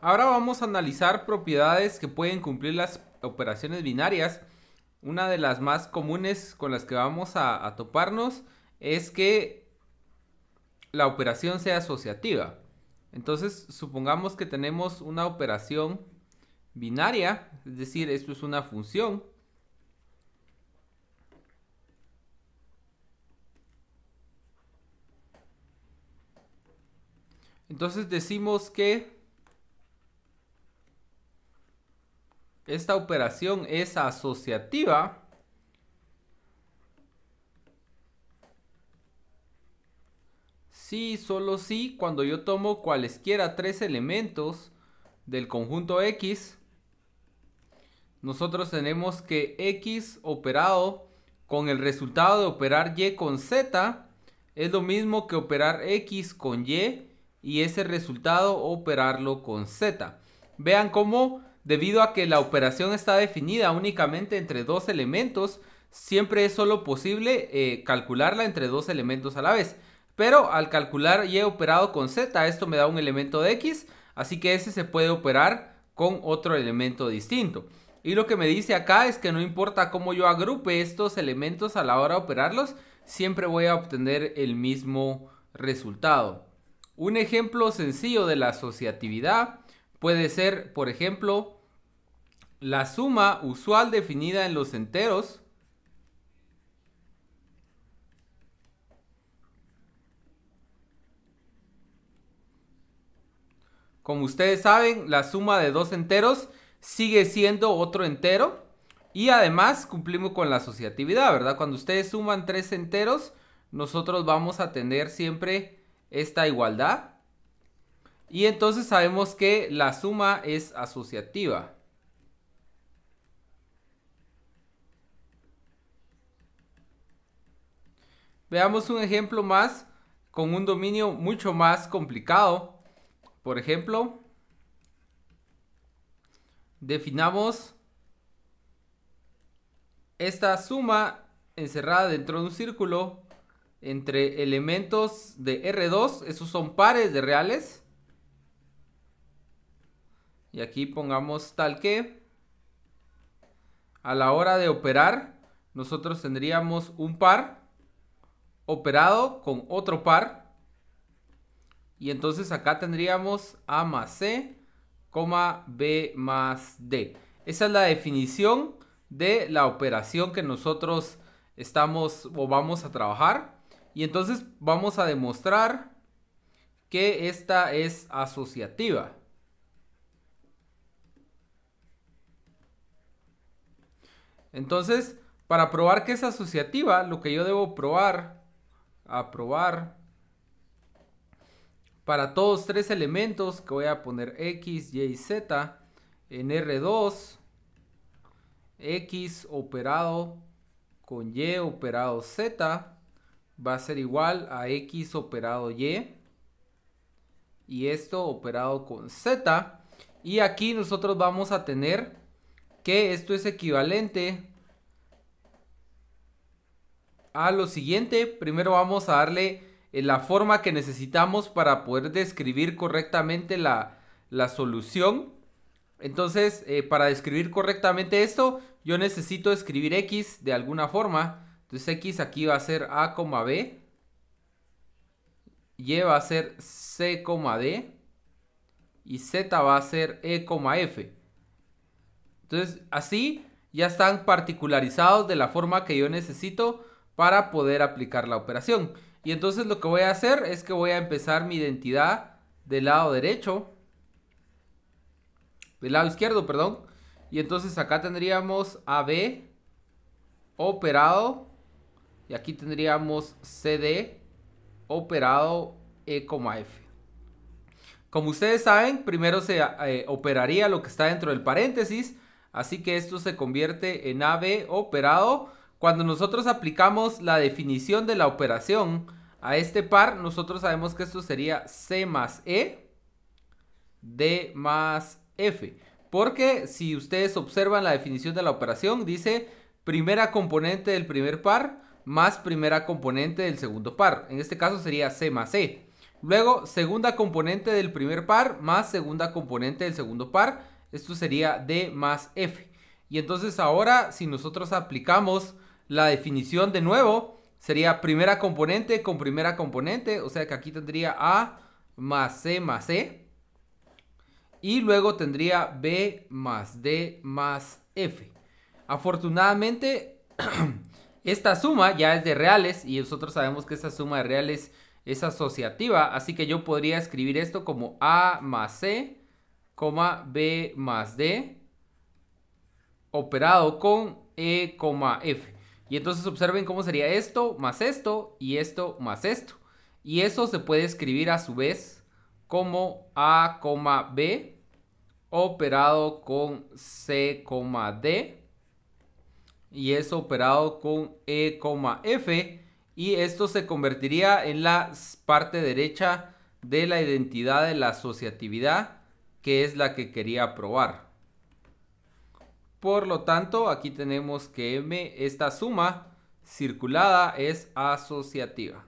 Ahora vamos a analizar propiedades que pueden cumplir las operaciones binarias. Una de las más comunes con las que vamos a, toparnos es que la operación sea asociativa. Entonces, supongamos que tenemos una operación binaria, es decir, esto es una función. Entonces decimos que esta operación es asociativa. Sí, solo si cuando yo tomo cualesquiera tres elementos del conjunto X, nosotros tenemos que X operado con el resultado de operar Y con Z es lo mismo que operar X con Y y ese resultado operarlo con Z. Vean cómo Debido a que la operación está definida únicamente entre dos elementos, siempre es solo posible eh, calcularla entre dos elementos a la vez. Pero al calcular y he operado con z, esto me da un elemento de x, así que ese se puede operar con otro elemento distinto. Y lo que me dice acá es que no importa cómo yo agrupe estos elementos a la hora de operarlos, siempre voy a obtener el mismo resultado. Un ejemplo sencillo de la asociatividad puede ser, por ejemplo, la suma usual definida en los enteros Como ustedes saben, la suma de dos enteros sigue siendo otro entero. Y además cumplimos con la asociatividad, ¿verdad? Cuando ustedes suman tres enteros, nosotros vamos a tener siempre esta igualdad. Y entonces sabemos que la suma es asociativa. Veamos un ejemplo más con un dominio mucho más complicado. Por ejemplo, definamos esta suma encerrada dentro de un círculo entre elementos de R2, esos son pares de reales. Y aquí pongamos tal que a la hora de operar nosotros tendríamos un par operado con otro par. Y entonces acá tendríamos A más C, B más D. Esa es la definición de la operación que nosotros estamos o vamos a trabajar. Y entonces vamos a demostrar que esta es asociativa. Entonces, para probar que es asociativa, lo que yo debo probar aprobar. Para todos tres elementos que voy a poner X, Y, Z en R2, X operado con Y operado Z va a ser igual a X operado Y y esto operado con Z. Y aquí nosotros vamos a tener que esto es equivalente a lo siguiente. Primero vamos a darle eh, la forma que necesitamos para poder describir correctamente la, la solución. Entonces, eh, para describir correctamente esto, yo necesito escribir x de alguna forma. Entonces x aquí va a ser a, b. Y e va a ser c, d. Y z va a ser e, f. Entonces, así ya están particularizados de la forma que yo necesito para poder aplicar la operación. Y entonces lo que voy a hacer es que voy a empezar mi identidad del lado derecho. Del lado izquierdo, perdón. Y entonces acá tendríamos AB operado. Y aquí tendríamos CD operado e f. Como ustedes saben, primero se eh, operaría lo que está dentro del paréntesis. Así que esto se convierte en AB operado cuando nosotros aplicamos la definición de la operación a este par, nosotros sabemos que esto sería C más E, D más F. Porque si ustedes observan la definición de la operación, dice primera componente del primer par más primera componente del segundo par. En este caso sería C más E. Luego, segunda componente del primer par más segunda componente del segundo par. Esto sería D más F. Y entonces ahora, si nosotros aplicamos la definición de nuevo sería primera componente con primera componente, o sea que aquí tendría A más C más C. E, y luego tendría B más D más F. Afortunadamente, esta suma ya es de reales y nosotros sabemos que esta suma de reales es asociativa, así que yo podría escribir esto como A más C, B más D, operado con E, F. Y entonces observen cómo sería esto más esto y esto más esto. Y eso se puede escribir a su vez como A, B operado con C, D y es operado con E, F y esto se convertiría en la parte derecha de la identidad de la asociatividad que es la que quería probar. Por lo tanto, aquí tenemos que m, esta suma circulada es asociativa.